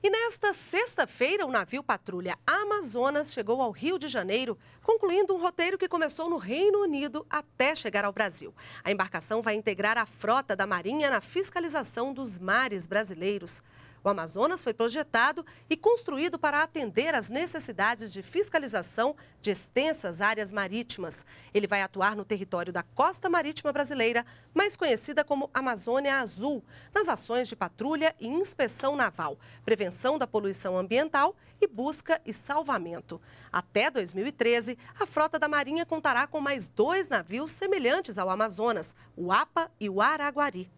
E nesta sexta-feira, o navio patrulha Amazonas chegou ao Rio de Janeiro, concluindo um roteiro que começou no Reino Unido até chegar ao Brasil. A embarcação vai integrar a frota da Marinha na fiscalização dos mares brasileiros. O Amazonas foi projetado e construído para atender às necessidades de fiscalização de extensas áreas marítimas. Ele vai atuar no território da costa marítima brasileira, mais conhecida como Amazônia Azul, nas ações de patrulha e inspeção naval, prevenção da poluição ambiental e busca e salvamento. Até 2013, a frota da Marinha contará com mais dois navios semelhantes ao Amazonas, o APA e o Araguari.